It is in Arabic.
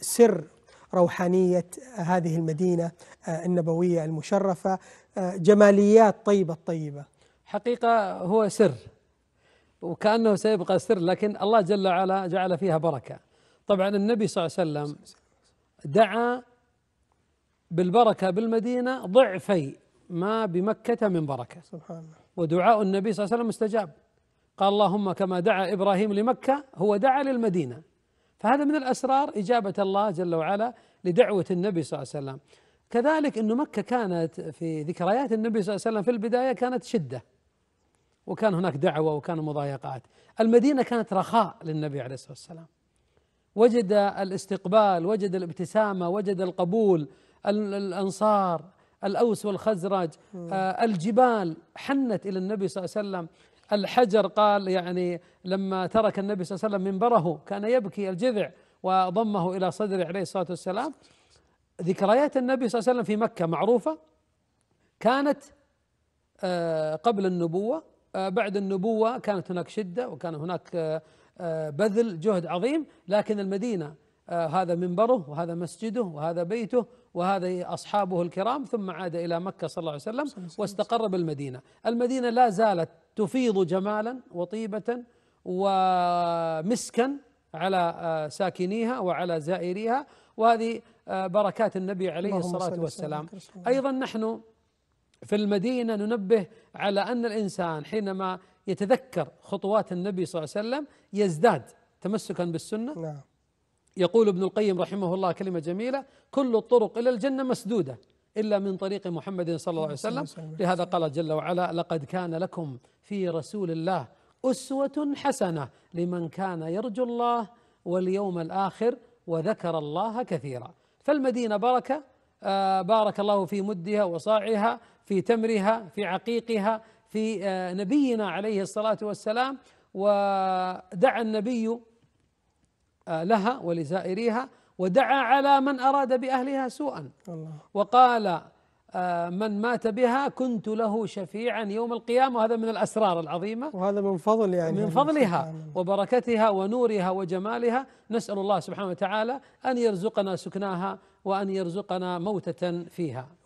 سر روحانية هذه المدينة آه، النبوية المشرفة آه، جماليات طيبة الطيبة حقيقة هو سر وكأنه سيبقى سر لكن الله جل وعلا جعل فيها بركة طبعا النبي صلى الله عليه وسلم دعا بالبركة بالمدينة ضعفي ما بمكة من بركة سبحان الله ودعاء النبي صلى الله عليه وسلم مستجاب قال اللهم كما دعا إبراهيم لمكة هو دعا للمدينة فهذا من الأسرار إجابة الله جل وعلا لدعوة النبي صلى الله عليه وسلم كذلك أن مكة كانت في ذكريات النبي صلى الله عليه وسلم في البداية كانت شدة وكان هناك دعوة وكان مضايقات المدينة كانت رخاء للنبي عليه الصلاة والسلام وجد الاستقبال وجد الابتسامة وجد القبول الأنصار الأوس والخزرج آه الجبال حنت إلى النبي صلى الله عليه وسلم الحجر قال يعني لما ترك النبي صلى الله عليه وسلم منبره كان يبكي الجذع وضمه إلى صدره عليه الصلاة والسلام ذكريات النبي صلى الله عليه وسلم في مكة معروفة كانت آه، قبل النبوة آه، بعد النبوة كانت هناك شدة وكان هناك آه، بذل جهد عظيم لكن المدينة آه، هذا منبره وهذا مسجده وهذا بيته وهذا أصحابه الكرام ثم عاد إلى مكة صلى الله عليه وسلم واستقر بالمدينة المدينة لا زالت تفيض جمالا وطيبة ومسكا على آه، ساكنيها وعلى زائريها وهذه آه، بركات النبي عليه الصلاة والسلام أيضا نحن في المدينة ننبه على أن الإنسان حينما يتذكر خطوات النبي صلى الله عليه وسلم يزداد تمسكا بالسنة نعم يقول ابن القيم رحمه الله كلمة جميلة كل الطرق إلى الجنة مسدودة إلا من طريق محمد صلى الله عليه وسلم لهذا قال جل وعلا لقد كان لكم في رسول الله أسوة حسنة لمن كان يرجو الله واليوم الآخر وذكر الله كثيرا فالمدينة بركة آه، بارك الله في مدها وصاعها في تمرها في عقيقها في آه، نبينا عليه الصلاة والسلام ودعا النبي لها ولزائريها ودعا على من أراد بأهلها سوءا الله وقال آه، من مات بها كنت له شفيعا يوم القيامة وهذا من الأسرار العظيمة وهذا من فضل يعني من فضلها وبركتها ونورها وجمالها نسأل الله سبحانه وتعالى أن يرزقنا سكناها وأن يرزقنا موتة فيها